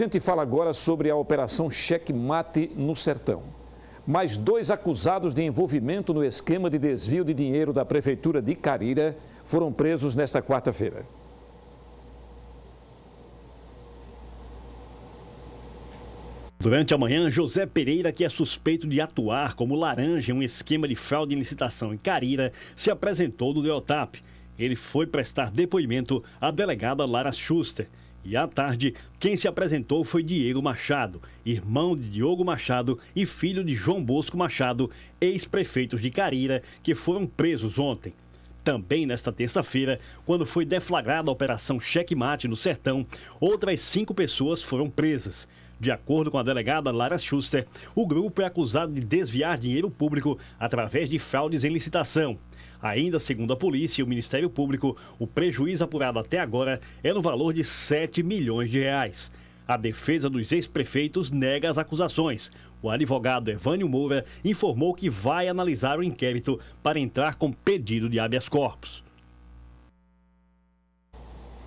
A gente fala agora sobre a operação Cheque Mate no Sertão. Mais dois acusados de envolvimento no esquema de desvio de dinheiro da Prefeitura de Carira foram presos nesta quarta-feira. Durante a manhã, José Pereira, que é suspeito de atuar como laranja em um esquema de fraude em licitação em Carira, se apresentou no DEOTAP. Ele foi prestar depoimento à delegada Lara Schuster. E à tarde, quem se apresentou foi Diego Machado, irmão de Diogo Machado e filho de João Bosco Machado, ex-prefeitos de Carira, que foram presos ontem. Também nesta terça-feira, quando foi deflagrada a Operação Checkmate no Sertão, outras cinco pessoas foram presas. De acordo com a delegada Lara Schuster, o grupo é acusado de desviar dinheiro público através de fraudes em licitação, Ainda segundo a polícia e o Ministério Público, o prejuízo apurado até agora é no valor de 7 milhões de reais. A defesa dos ex-prefeitos nega as acusações. O advogado Evânio Moura informou que vai analisar o inquérito para entrar com pedido de habeas corpus.